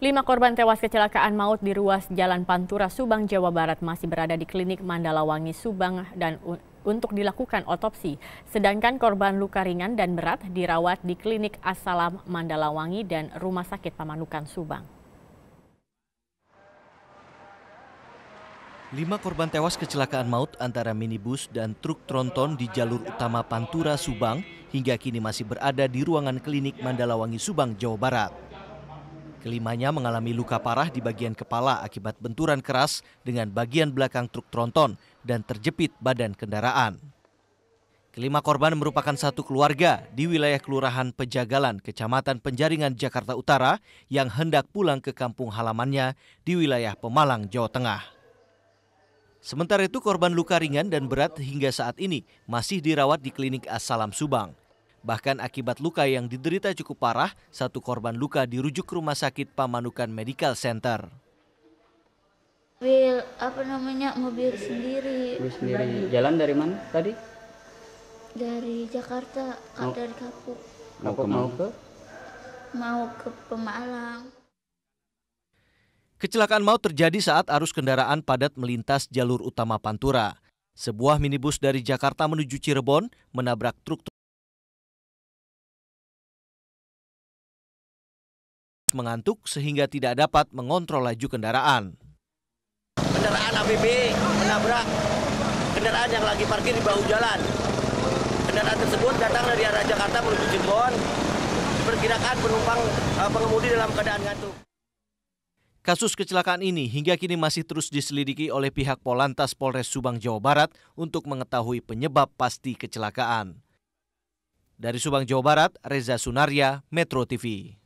Lima korban tewas kecelakaan maut di ruas Jalan Pantura, Subang, Jawa Barat masih berada di klinik Mandalawangi, Subang dan untuk dilakukan otopsi. Sedangkan korban luka ringan dan berat dirawat di klinik Asalam Mandalawangi dan Rumah Sakit Pamanukan, Subang. Lima korban tewas kecelakaan maut antara minibus dan truk tronton di jalur utama Pantura, Subang hingga kini masih berada di ruangan klinik Mandalawangi, Subang, Jawa Barat. Kelimanya mengalami luka parah di bagian kepala akibat benturan keras dengan bagian belakang truk tronton dan terjepit badan kendaraan. Kelima korban merupakan satu keluarga di wilayah Kelurahan Pejagalan, Kecamatan Penjaringan, Jakarta Utara yang hendak pulang ke kampung halamannya di wilayah Pemalang, Jawa Tengah. Sementara itu korban luka ringan dan berat hingga saat ini masih dirawat di klinik Assalam Subang. Bahkan akibat luka yang diderita cukup parah, satu korban luka dirujuk ke Rumah Sakit Pamanukan Medical Center. Mobil apa namanya mobil sendiri. Mobil sendiri. Jalan dari mana tadi? Dari Jakarta, mau, dari Kapuk. Mau ke mau ke? Mau ke Pemalang. Kecelakaan maut terjadi saat arus kendaraan padat melintas jalur utama Pantura. Sebuah minibus dari Jakarta menuju Cirebon menabrak truk mengantuk sehingga tidak dapat mengontrol laju kendaraan. Kendaraan ABB menabrak kendaraan yang lagi parkir di bahu jalan. Kendaraan tersebut datang dari arah Jakarta menuju Cirebon. Diperkirakan penumpang eh, pengemudi dalam keadaan ngantuk. Kasus kecelakaan ini hingga kini masih terus diselidiki oleh pihak Polantas Polres Subang, Jawa Barat untuk mengetahui penyebab pasti kecelakaan. Dari Subang, Jawa Barat, Reza Sunaria, Metro TV.